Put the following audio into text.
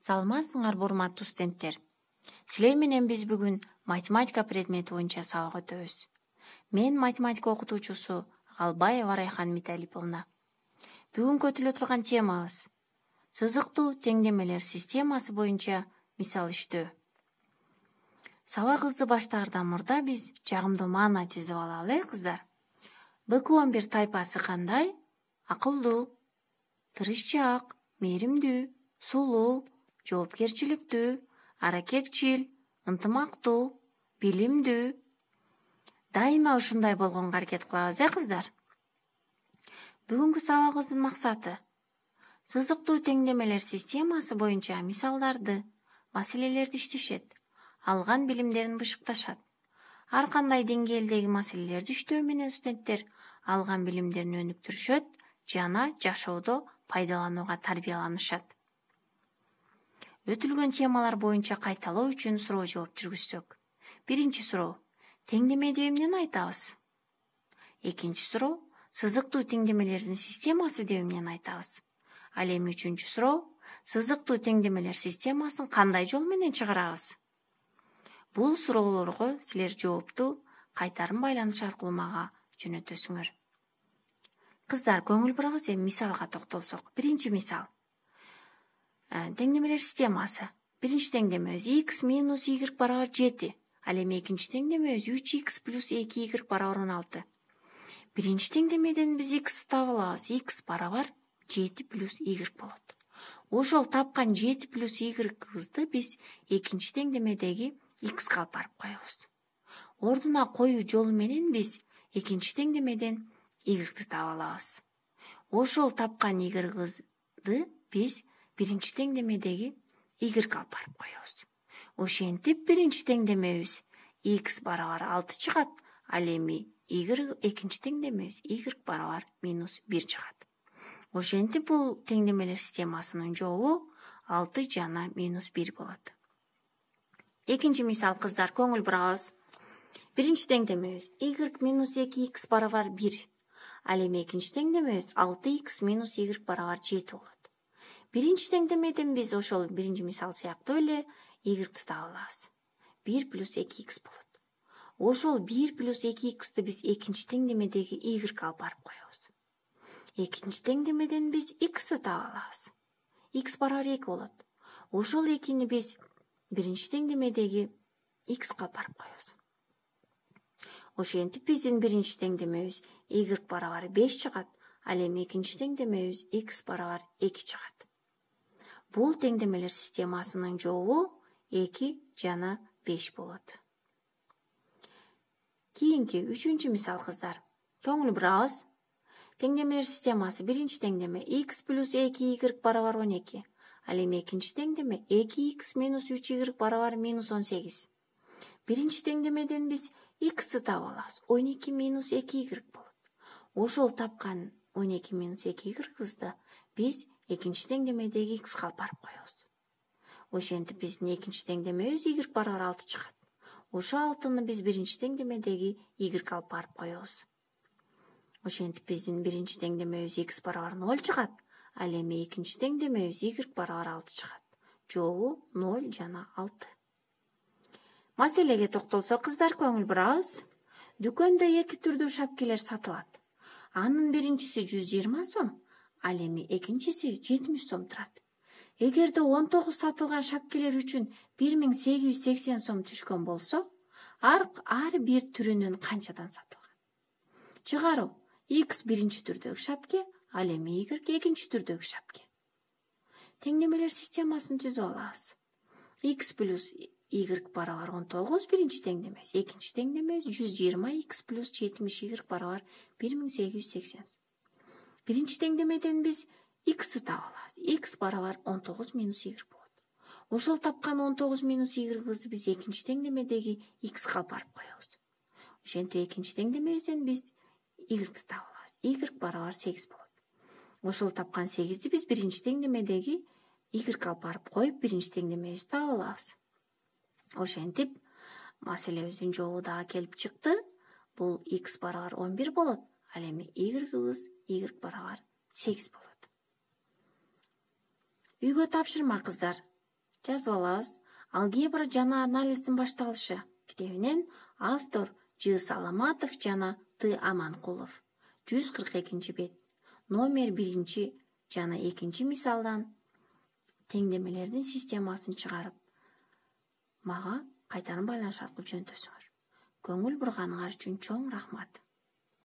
саламатсыңарбы урматтуу студенттер силер менен биз бүгүн математика предмети боюнча сабак өтөбүз мен математика окутуучусу галбаева райхан миталиповна бүгүн көтөрүлө турган темабыз сызыктуу теңдемелер системасы боюнча мисал иштөө сабагыбызды баштаардан мурда биз жагымдуу маанай түзүп алалы э кыздар бк он бир тайпасы кандай акылдуу тырышчаак мээримдүү сулуу жоопкерчиликтүү аракетчил ынтымактуу билимдүү дайыма ушундай болгонго аракет кылабыз э кыздар бүгүнкү сабагыбыздын максаты сызыктуу теңдемелер системасы боюнча мисалдарды маселелерди иштешет алган билимдерин бышыкташат ар кандай деңгээлдеги маселелерди иштөө менен студенттер алган билимдерин өнүктүрүшөт жана жашоодо пайдаланууга тарбияланышат өтүлгөн темалар боюнча кайталоо үчүн суроо жооп жүргүзсөк биринчи суроо теңдеме эмнени айтабыз экинчи суроо сызыктуу теңдемелердин системасы деп эмнени айтабыз ал эми үчүнчү суроо сызыктуу теңдемелер системасын кандай жол менен чыгарабыз бул суроолорго силер жоопту кайтарым байланыш аркылуу мага жөнөтөсүңөр кыздар көңүл бурабыз эми мисалга токтолсок биринчи мисал Э, теңдемелер системасы биринчи теңдемебиз x минус y барабар жети ал эми экинчи теңдемебиз үч x плюс эки y барабар он алты биринчи теңдемеден биз x таба алабыз x барабар жети плюс y болот ошол тапкан жети плюс y биз экинчи теңдемедеги x алып барып коебуз ордуна коюу жолу менен биз экинчи теңдемеден y-ды таба алабыз ошол тапкан y биз биринчи теңдемедеги игке алып барып коебуз ошентип биринчи теңдемебиз x барабар алты чыгат ал эми экинчи теңдемебиз игрк барабар минус бир чыгат ошентип бул теңдемелер системасынын жообу алты жана минус бир болот экинчи мисал кыздар көңүл бурабыз биринчи теңдемебиз игк минус эки ик барабар бир ал эми экинчи теңдемебиз алты ик минус игр барабар жети болот биринчи теңдемеден биз ошол биринчи мисал сыяктуу эле игти табап алабыз бир плюс эки икс болот ошол бир плюс эки иксти биз экинчи теңдемедеги игкке алып барып коебуз экинчи теңдемеден биз иксти таап алабыз ик барабар эки болот ошол экини биз биринчи теңдемедеги алып барып коебуз ошентип биздин биринчи теңдемебиз игрк барабар беш чыгат ал эми экинчи теңдемебиз икс барабар эки чыгат бұл теңдемелер системасының жоуы 2 жана 5 болады. Кейінке үшінші мисал қыздар. Көңілі бұрауыз. Теңдемелер системасы 1 бірінші теңдеме x 2 y барабар 12. Алем екінші теңдеме 2 x минус 3 y барабар минус 18. Бірінші теңдемеден біз x-ы алабыз. 12 минус 2 y болады. Ошол тапқан 12 минус 2 y қызды біз экинчи теңдемедеги ка алып барып коебуз ошентип биздин экинчи теңдемебиз y барабар алты чыгат ошо алтыны биз биринчи теңдемедеги икке алып барып коебуз ошентип биздин биринчи теңдемебиз x барабар ноль чыгат ал эми экинчи теңдемебиз y барабар алты чыгат жообу ноль жана алты маселеге токтолсок кыздар көңүл бурабыз дүкөндө эки түрдүү шапкелер сатылат анын биринчиси жүз жыйырма сом ал эми экинчиси жетимиш сом турат эгерде он тогуз сатылган шапкелер үчүн бир миң сегиз жүз сексен сом түшкөн болсо ар бир түрүнөн канчадан сатылган чыгаруу x биринчи түрдөгү шапке ал эми y экинчи түрдөгү шапке теңдемелер системасын түзүп алабыз x плюс y барабар он тогуз биринчи теңдемеси экинчи теңдемеси жүз жыйырма x плюс жетимиш y барабар бир миң сегиз жүз сексен сом Бірінші теңдемеден біз x-ті аламыз. x баралар 19 минус болады. Ошыл тапқан 19 y 2 біз екінші теңдемедегі x қа барып қойауыз. екінші теңдемеден біз y-ті аламыз. y 8 болады. Ошыл тапқан 8-ді біз бірінші теңдемедегі y қа барып қойып, бірінші теңдемеді табалаз. Ошынты Ошентип маселе өзін да келіп шықты. Бұл x баралар 11 болады ал эми y кыз эгерки барабар сегиз болот үйгө тапшырма кыздар жазып алабыз алгебра жана анализдин башталышы китебинен автор ж саламатов жана т аманкулов жүз кырк экинчи бет номер биринчи жана экинчи мисалдан теңдемелердин системасын чыгарып мага кайтарым байланыш аркылуу жөнөтөсүңөр көңүл бурганыңар үчүн чоң рахмат